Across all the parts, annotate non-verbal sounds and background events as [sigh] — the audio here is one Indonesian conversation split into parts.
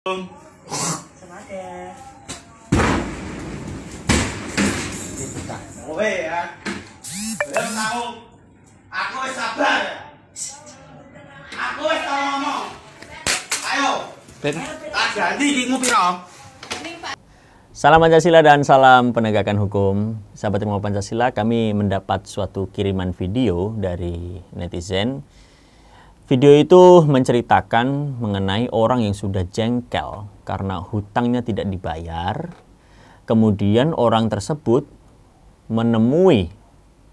Aku sabar. Aku ngomong. Ayo. Ben. Tak ganti Salam Pancasila dan salam penegakan hukum. Sahabat Ilmu Pancasila, kami mendapat suatu kiriman video dari netizen Video itu menceritakan mengenai orang yang sudah jengkel karena hutangnya tidak dibayar. Kemudian orang tersebut menemui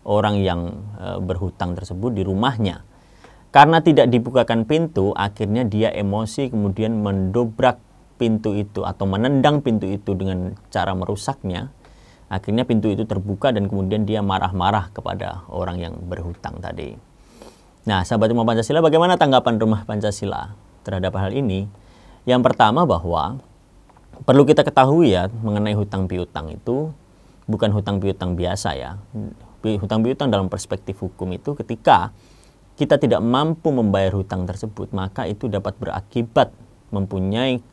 orang yang e, berhutang tersebut di rumahnya. Karena tidak dibukakan pintu, akhirnya dia emosi kemudian mendobrak pintu itu atau menendang pintu itu dengan cara merusaknya. Akhirnya pintu itu terbuka dan kemudian dia marah-marah kepada orang yang berhutang tadi. Nah, sahabat rumah Pancasila, bagaimana tanggapan rumah Pancasila terhadap hal ini? Yang pertama bahwa perlu kita ketahui ya mengenai hutang piutang itu bukan hutang piutang biasa ya. Hutang piutang dalam perspektif hukum itu ketika kita tidak mampu membayar hutang tersebut, maka itu dapat berakibat mempunyai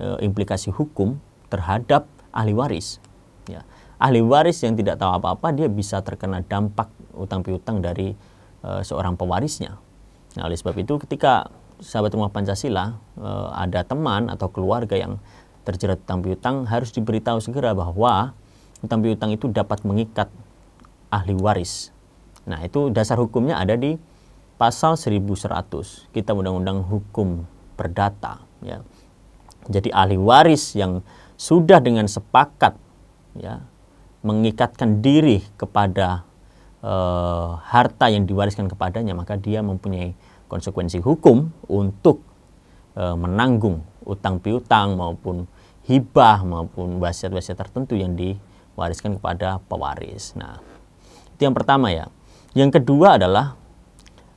e, implikasi hukum terhadap ahli waris. Ya. Ahli waris yang tidak tahu apa-apa dia bisa terkena dampak utang piutang dari e, seorang pewarisnya. Nah, oleh sebab itu ketika sahabat rumah Pancasila e, ada teman atau keluarga yang terjerat utang piutang harus diberitahu segera bahwa utang piutang itu dapat mengikat ahli waris. Nah, itu dasar hukumnya ada di pasal 1100 kita undang-undang hukum perdata ya. Jadi ahli waris yang sudah dengan sepakat ya mengikatkan diri kepada uh, harta yang diwariskan kepadanya, maka dia mempunyai konsekuensi hukum untuk uh, menanggung utang piutang maupun hibah maupun wasiat-wasiat tertentu yang diwariskan kepada pewaris. Nah, itu yang pertama ya. Yang kedua adalah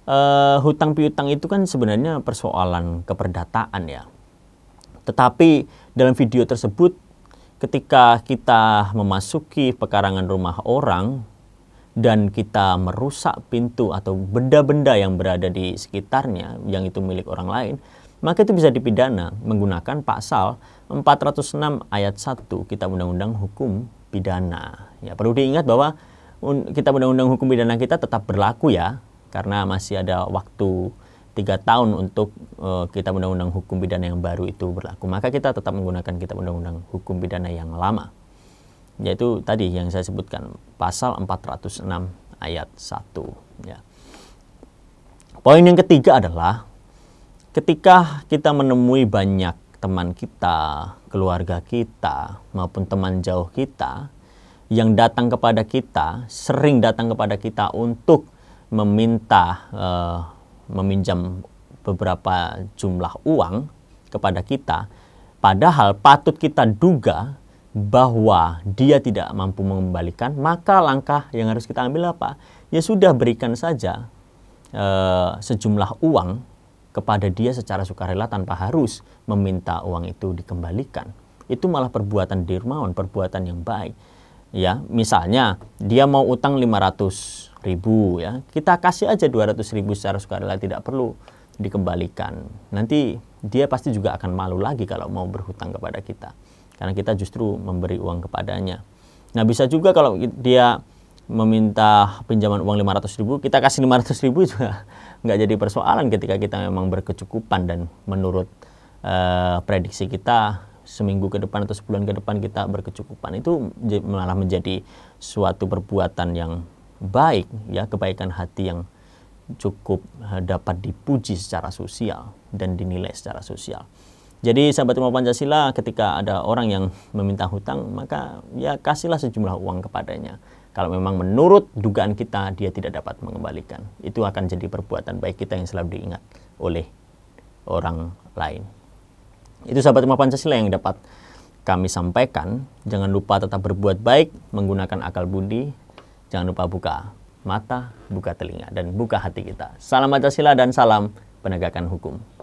uh, hutang piutang itu kan sebenarnya persoalan keperdataan ya. Tetapi dalam video tersebut ketika kita memasuki pekarangan rumah orang dan kita merusak pintu atau benda-benda yang berada di sekitarnya yang itu milik orang lain, maka itu bisa dipidana menggunakan pasal 406 ayat 1 kita Undang-Undang Hukum Pidana. Ya, perlu diingat bahwa kita Undang-Undang Hukum Pidana kita tetap berlaku ya karena masih ada waktu tiga tahun untuk uh, eh, kita Undang-Undang Hukum Pidana yang baru itu berlaku. Maka kita tetap menggunakan kita Undang-Undang Hukum Pidana yang lama yaitu tadi yang saya sebutkan pasal 406 ayat 1 ya. Poin yang ketiga adalah ketika kita menemui banyak teman kita, keluarga kita maupun teman jauh kita yang datang kepada kita, sering datang kepada kita untuk meminta uh, meminjam beberapa jumlah uang kepada kita padahal patut kita duga bahwa dia tidak mampu mengembalikan, maka langkah yang harus kita ambil apa? Ya sudah berikan saja e, sejumlah uang kepada dia secara sukarela tanpa harus meminta uang itu dikembalikan. Itu malah perbuatan dermawan, perbuatan yang baik. Ya, misalnya dia mau utang 500 ribu ya, kita kasih aja 200 ribu secara sukarela tidak perlu dikembalikan. Nanti dia pasti juga akan malu lagi kalau mau berhutang kepada kita karena kita justru memberi uang kepadanya. Nah bisa juga kalau dia meminta pinjaman uang 500 ribu, kita kasih 500 ribu juga [laughs] nggak jadi persoalan ketika kita memang berkecukupan dan menurut uh, prediksi kita seminggu ke depan atau sebulan ke depan kita berkecukupan itu malah menjadi suatu perbuatan yang baik ya kebaikan hati yang cukup eh, dapat dipuji secara sosial dan dinilai secara sosial. Jadi sahabat ilmu Pancasila ketika ada orang yang meminta hutang maka ya kasihlah sejumlah uang kepadanya. Kalau memang menurut dugaan kita dia tidak dapat mengembalikan, itu akan jadi perbuatan baik kita yang selalu diingat oleh orang lain. Itu sahabat ilmu Pancasila yang dapat kami sampaikan. Jangan lupa tetap berbuat baik menggunakan akal budi. Jangan lupa buka mata, buka telinga, dan buka hati kita. Salam Pancasila dan salam penegakan hukum.